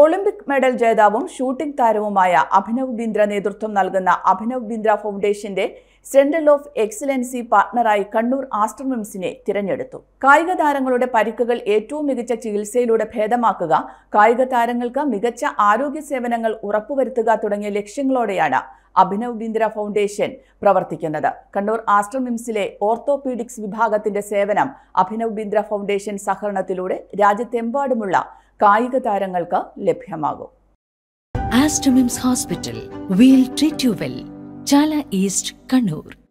Olympic medal ജേതാവും shooting താരവുമായ അഭിനവ് ബിന്ദ്ര നേതൃത്വം നൽകുന്ന അഭിനവ് ബിന്ദ്ര ഫൗണ്ടേഷന്റെ സെൻട്രൽ ഓഫ് എക്സലൻസി പാർട്ണറായി കണ്ണൂർ ആസ്ട്രമിംസിനെ തിരഞ്ഞെടുത്തു കായിക താരങ്ങളുടെ പരിക്കുകൾ ഏറ്റവും മികച്ച ചികിത്സയിലൂടെ ഭേദമാക്കുക കായിക താരങ്ങൾക്ക് മികച്ച ആരോഗ്യ സേവനങ്ങൾ ഉറപ്പുവരുത്തുക തുടങ്ങിയ ലക്ഷ്യങ്ങളോടെയാണ് അഭിനവ് ബിന്ദ്ര ഫൗണ്ടേഷൻ പ്രവർത്തിക്കുന്നത് കണ്ണൂർ ആസ്ട്രമിംസിലെ ഓർത്തോപീഡിക്സ് വിഭാഗത്തിന്റെ സേവനം അഭിനവ് ബിന്ദ്ര ഫൗണ്ടേഷൻ സഹകരണത്തിലൂടെ രാജ്യത്തെമ്പാടുമുള്ള കായിക താരങ്ങൾക്ക് ലഭ്യമാകും Aster hospital we'll treat you well Chala east Kannur